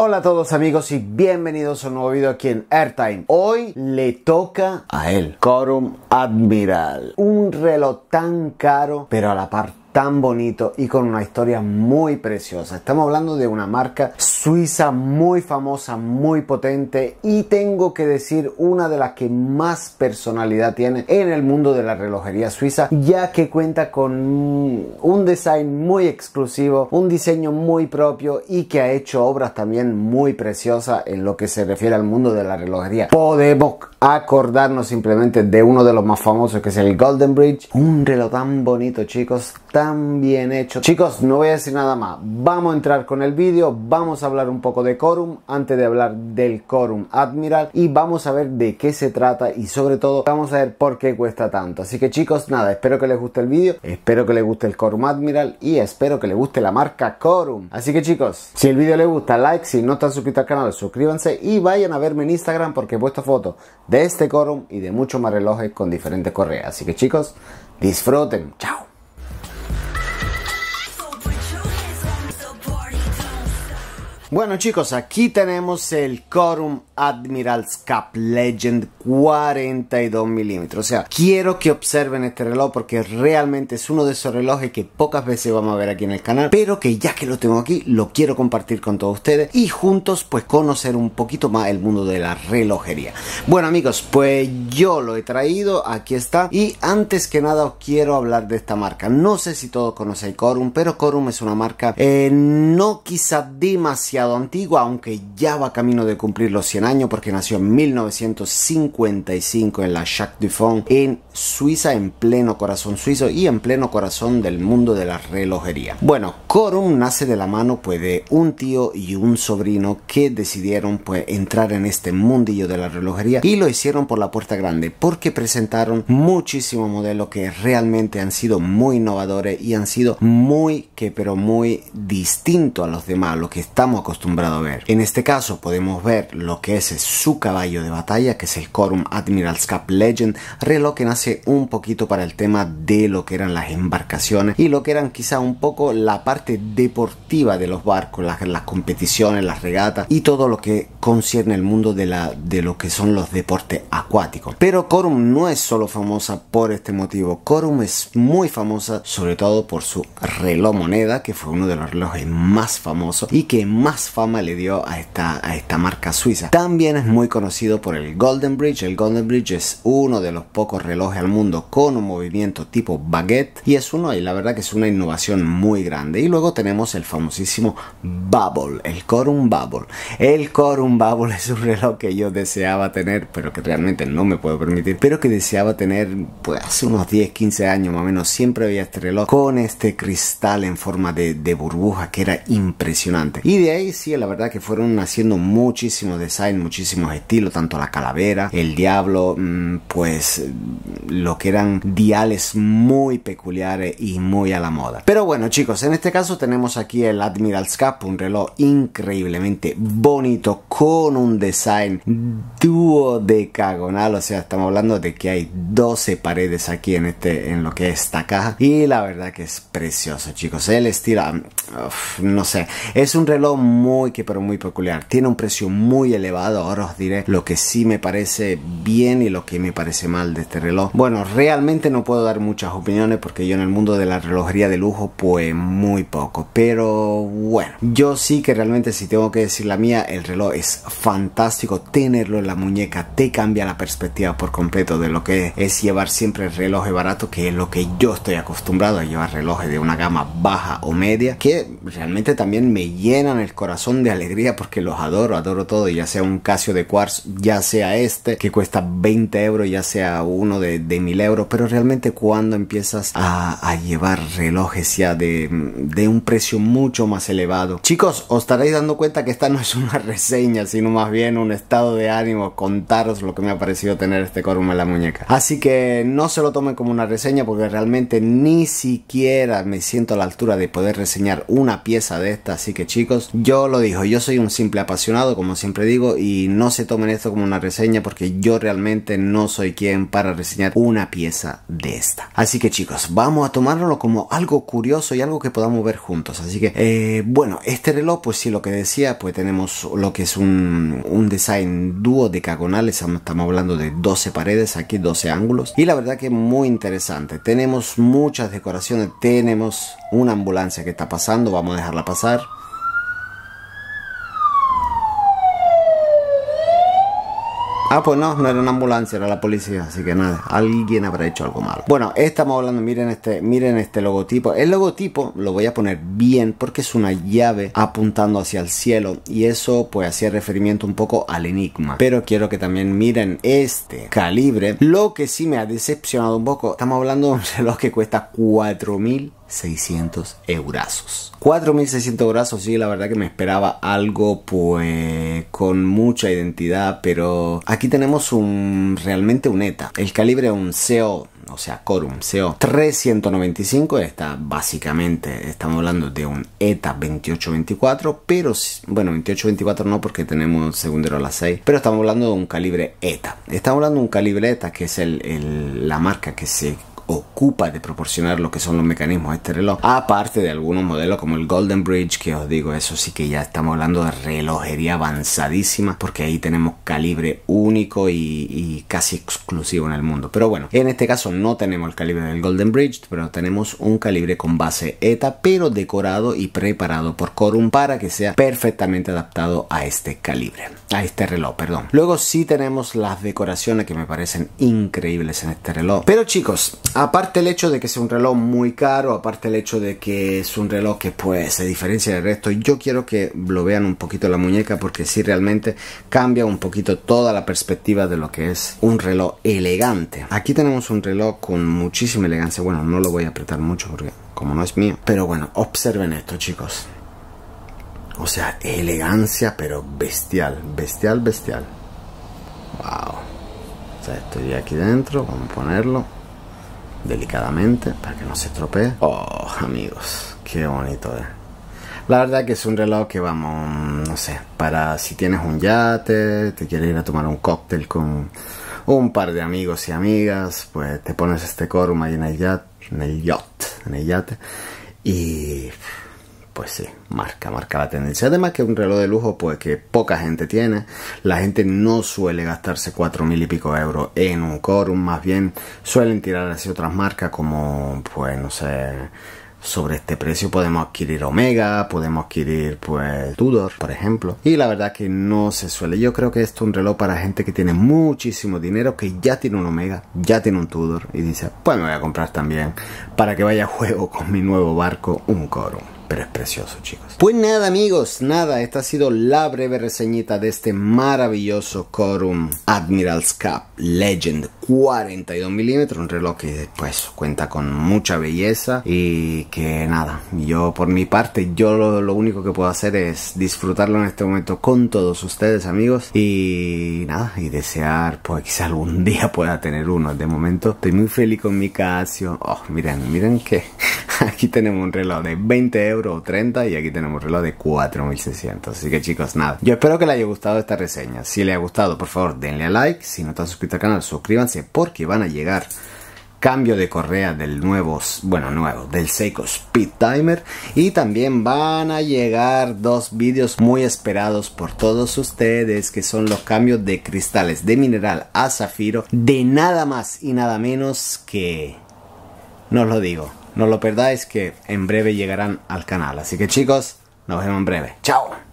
Hola a todos amigos y bienvenidos a un nuevo video aquí en Airtime. Hoy le toca a él, Corum Admiral. Un reloj tan caro, pero a la parte tan bonito y con una historia muy preciosa. Estamos hablando de una marca suiza muy famosa, muy potente y tengo que decir una de las que más personalidad tiene en el mundo de la relojería suiza, ya que cuenta con un design muy exclusivo, un diseño muy propio y que ha hecho obras también muy preciosas en lo que se refiere al mundo de la relojería. Podemos acordarnos simplemente de uno de los más famosos que es el Golden Bridge, un reloj tan bonito chicos, tan bien hecho. Chicos, no voy a decir nada más. Vamos a entrar con el vídeo, vamos a hablar un poco de Corum antes de hablar del Corum Admiral y vamos a ver de qué se trata y sobre todo vamos a ver por qué cuesta tanto. Así que chicos, nada, espero que les guste el vídeo, espero que les guste el Corum Admiral y espero que les guste la marca Corum. Así que chicos, si el vídeo les gusta, like, si no están suscritos al canal, suscríbanse y vayan a verme en Instagram porque he puesto fotos de este Corum y de muchos más relojes con diferentes correas. Así que chicos, disfruten. Chao. Bueno chicos, aquí tenemos el quórum Admiral's Cap Legend 42 milímetros. O sea, quiero que observen este reloj porque realmente es uno de esos relojes que pocas veces vamos a ver aquí en el canal, pero que ya que lo tengo aquí, lo quiero compartir con todos ustedes y juntos pues conocer un poquito más el mundo de la relojería. Bueno amigos, pues yo lo he traído, aquí está, y antes que nada os quiero hablar de esta marca. No sé si todos conocéis Corum, pero Corum es una marca eh, no quizá demasiado antigua, aunque ya va camino de cumplir los 100 años año porque nació en 1955 en la Jacques Dufont en Suiza, en pleno corazón suizo y en pleno corazón del mundo de la relojería. Bueno, Corum nace de la mano pues de un tío y un sobrino que decidieron pues entrar en este mundillo de la relojería y lo hicieron por la puerta grande porque presentaron muchísimos modelos que realmente han sido muy innovadores y han sido muy que pero muy distinto a los demás, a lo que estamos acostumbrados a ver. En este caso podemos ver lo que es su caballo de batalla, que es el Corum Admirals Cup Legend, reloj que nace un poquito para el tema de lo que eran las embarcaciones y lo que eran quizá un poco la parte deportiva de los barcos, las, las competiciones, las regatas y todo lo que concierne el mundo de, la, de lo que son los deportes acuáticos. Pero Corum no es solo famosa por este motivo, Corum es muy famosa sobre todo por su reloj moneda, que fue uno de los relojes más famosos y que más fama le dio a esta, a esta marca suiza. También es muy conocido por el Golden Bridge. El Golden Bridge es uno de los pocos relojes al mundo con un movimiento tipo baguette y es uno, y la verdad que es una innovación muy grande. Y luego tenemos el famosísimo Bubble, el Corum Bubble. El Corum Bubble es un reloj que yo deseaba tener, pero que realmente no me puedo permitir, pero que deseaba tener pues hace unos 10, 15 años más o menos. Siempre había este reloj con este cristal en forma de, de burbuja que era impresionante. Y de ahí sí, la verdad que fueron haciendo muchísimos designs muchísimos estilos, tanto la calavera, el diablo, mm, pues lo que eran diales muy peculiares y muy a la moda. Pero bueno chicos, en este caso tenemos aquí el Admiral's Cap, un reloj increíblemente bonito con un design duodecagonal, o sea, estamos hablando de que hay 12 paredes aquí en este en lo que es esta caja y la verdad que es precioso, chicos. El estilo mm, no sé, es un reloj muy que pero muy peculiar. Tiene un precio muy elevado Ahora os diré lo que sí me parece bien y lo que me parece mal de este reloj. Bueno, realmente no puedo dar muchas opiniones porque yo en el mundo de la relojería de lujo pues muy poco. Pero bueno, yo sí que realmente si tengo que decir la mía, el reloj es fantástico. Tenerlo en la muñeca te cambia la perspectiva por completo de lo que es llevar siempre el reloj barato, que es lo que yo estoy acostumbrado a llevar relojes de una gama baja o media, que realmente también me llenan el corazón de alegría porque los adoro, adoro todo, ya sea un un Casio de Quartz, ya sea este, que cuesta 20 euros, ya sea uno de, 1000 euros, pero realmente cuando empiezas a, llevar relojes ya de, un precio mucho más elevado. Chicos, os estaréis dando cuenta que esta no es una reseña, sino más bien un estado de ánimo, contaros lo que me ha parecido tener este Corum en la muñeca. Así que no se lo tomen como una reseña porque realmente ni siquiera me siento a la altura de poder reseñar una pieza de esta, así que chicos, yo lo digo, yo soy un simple apasionado, como siempre digo, y no se tomen esto como una reseña porque yo realmente no soy quien para reseñar una pieza de esta. Así que chicos, vamos a tomárnoslo como algo curioso y algo que podamos ver juntos. Así que, eh, bueno, este reloj, pues sí, lo que decía, pues tenemos lo que es un, un design dúo decagonal, estamos, estamos hablando de 12 paredes aquí, 12 ángulos. Y la verdad que muy interesante, tenemos muchas decoraciones, tenemos una ambulancia que está pasando, vamos a dejarla pasar. Ah, pues no, no era una ambulancia, era la policía, así que nada, alguien habrá hecho algo malo. Bueno, estamos hablando, miren este, miren este logotipo. El logotipo lo voy a poner bien porque es una llave apuntando hacia el cielo y eso pues hacía referimiento un poco al enigma. Pero quiero que también miren este calibre. Lo que sí me ha decepcionado un poco, estamos hablando de un reloj que cuesta $4,000. 4.600 euros 4.600 euros, sí, la verdad que me esperaba algo pues con mucha identidad, pero aquí tenemos un realmente un ETA. El calibre un CO o sea, Corum CO 395, está básicamente, estamos hablando de un ETA 2824, pero bueno, 2824 no porque tenemos segundero a las 6, pero estamos hablando de un calibre ETA. Estamos hablando de un calibre ETA que es la marca que se ocupa de proporcionar lo que son los mecanismos de este reloj, aparte de algunos modelos como el Golden Bridge, que os digo, eso sí que ya estamos hablando de relojería avanzadísima, porque ahí tenemos calibre único y casi exclusivo en el mundo. Pero bueno, en este caso no tenemos el calibre del Golden Bridge, pero tenemos un calibre con base ETA, pero decorado y preparado por Corum para que sea perfectamente adaptado a este calibre, a este reloj, perdón. Luego sí tenemos las decoraciones que me parecen increíbles en este reloj. Pero chicos, Aparte el hecho de que sea un reloj muy caro, aparte el hecho de que es un reloj que pues se diferencia del resto, yo quiero que lo vean un poquito la muñeca porque sí realmente cambia un poquito toda la perspectiva de lo que es un reloj elegante. Aquí tenemos un reloj con muchísima elegancia, bueno no lo voy a apretar mucho porque como no es mío, pero bueno, observen esto chicos. O sea, elegancia pero bestial, bestial, bestial. Wow. O sea, estoy aquí dentro, vamos a ponerlo delicadamente para que no se estropee. Oh, amigos, qué bonito eh La verdad que es un reloj que vamos, no sé, para si tienes un yate, te quieres ir a tomar un cóctel con un par de amigos y amigas, pues te pones este coruma ahí en el, yate, en el en el yate y pues sí, marca, marca la tendencia. Además que un reloj de lujo, pues que poca gente tiene. La gente no suele gastarse cuatro mil y pico euros en un Corum, más bien suelen tirar hacia otras marcas como, pues no sé, sobre este precio podemos adquirir Omega, podemos adquirir pues Tudor, por ejemplo. Y la verdad que no se suele. Yo creo que esto es un reloj para gente que tiene muchísimo dinero, que ya tiene un Omega, ya tiene un Tudor y dice, pues me voy a comprar también para que vaya a juego con mi nuevo barco un Corum pero es precioso, chicos. Pues nada, amigos, nada. Esta ha sido la breve reseñita de este maravilloso Corum Admiral's Cup Legend 42 mm Un reloj que, pues, cuenta con mucha belleza y que nada. Yo, por mi parte, yo lo, único que puedo hacer es disfrutarlo en este momento con todos ustedes, amigos. Y nada, y desear, pues, quizá algún día pueda tener uno. De momento, estoy muy feliz con mi Casio. Oh, miren, miren que aquí tenemos un reloj de 20 euros 30 y aquí tenemos reloj de 4600. Así que chicos, nada. Yo espero que les haya gustado esta reseña. Si les ha gustado, por favor, denle a like. Si no están suscrito al canal, suscríbanse porque van a llegar cambio de correa del nuevo, bueno, nuevo, del Seiko Speed Timer. Y también van a llegar dos vídeos muy esperados por todos ustedes, que son los cambios de cristales de mineral a zafiro, de nada más y nada menos que... No lo digo. No lo perdáis que en breve llegarán al canal. Así que chicos, nos vemos en breve. Chao.